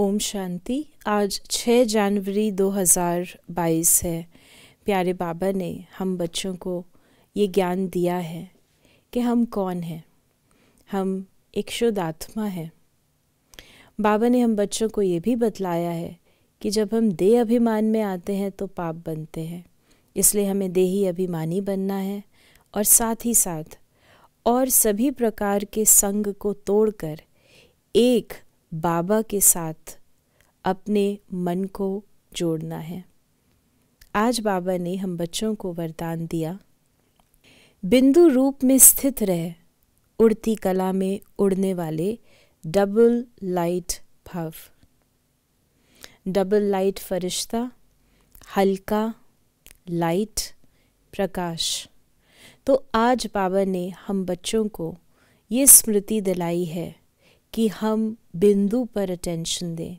ओम शांति आज 6 जनवरी 2022 है प्यारे बाबा ने हम बच्चों को ये ज्ञान दिया है कि हम कौन हैं हम एक शुद्ध आत्मा हैं बाबा ने हम बच्चों को ये भी बतलाया है कि जब हम देह अभिमान में आते हैं तो पाप बनते हैं इसलिए हमें देही अभिमानी बनना है और साथ ही साथ और सभी प्रकार के संग को तोड़कर एक बाबा के साथ अपने मन को जोड़ना है आज बाबा ने हम बच्चों को वरदान दिया बिंदु रूप में स्थित रह उड़ती कला में उड़ने वाले डबल लाइट भव डबल लाइट फरिश्ता हल्का लाइट प्रकाश तो आज बाबा ने हम बच्चों को ये स्मृति दिलाई है कि हम बिंदु पर अटेंशन दें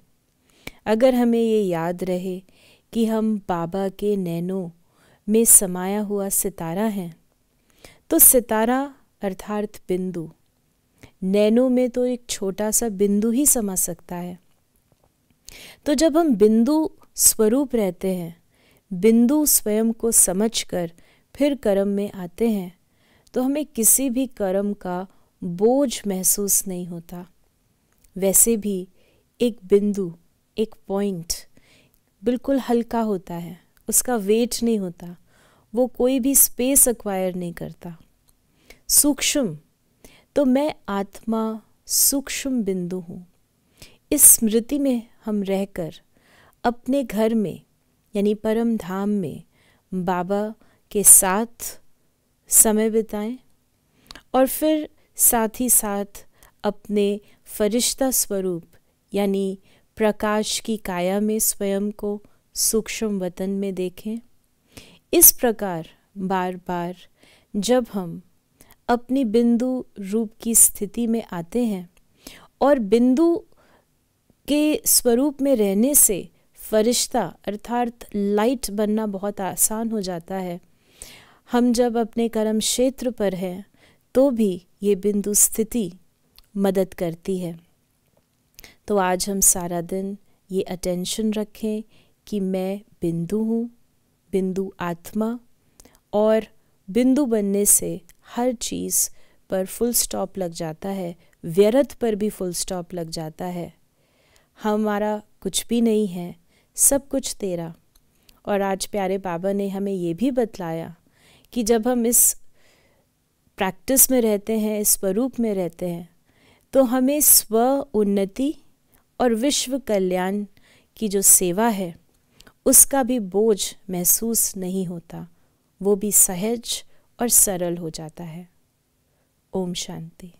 अगर हमें ये याद रहे कि हम बाबा के नैनों में समाया हुआ सितारा हैं तो सितारा अर्थात बिंदु नैनो में तो एक छोटा सा बिंदु ही समा सकता है तो जब हम बिंदु स्वरूप रहते हैं बिंदु स्वयं को समझकर फिर कर्म में आते हैं तो हमें किसी भी कर्म का बोझ महसूस नहीं होता वैसे भी एक बिंदु एक पॉइंट बिल्कुल हल्का होता है उसका वेट नहीं होता वो कोई भी स्पेस अक्वायर नहीं करता सूक्ष्म तो मैं आत्मा सूक्ष्म बिंदु हूँ इस स्मृति में हम रहकर अपने घर में यानी परम धाम में बाबा के साथ समय बिताएं और फिर साथ ही साथ अपने फरिश्ता स्वरूप यानी प्रकाश की काया में स्वयं को सूक्ष्म वतन में देखें इस प्रकार बार बार जब हम अपनी बिंदु रूप की स्थिति में आते हैं और बिंदु के स्वरूप में रहने से फरिश्ता अर्थात लाइट बनना बहुत आसान हो जाता है हम जब अपने कर्म क्षेत्र पर हैं तो भी ये बिंदु स्थिति मदद करती है तो आज हम सारा दिन ये अटेंशन रखें कि मैं बिंदु हूँ बिंदु आत्मा और बिंदु बनने से हर चीज़ पर फुल स्टॉप लग जाता है व्यर्थ पर भी फुल स्टॉप लग जाता है हमारा कुछ भी नहीं है सब कुछ तेरा और आज प्यारे बाबा ने हमें ये भी बतलाया कि जब हम इस प्रैक्टिस में रहते हैं इस स्वरूप में रहते हैं तो हमें स्व उन्नति और विश्व कल्याण की जो सेवा है उसका भी बोझ महसूस नहीं होता वो भी सहज और सरल हो जाता है ओम शांति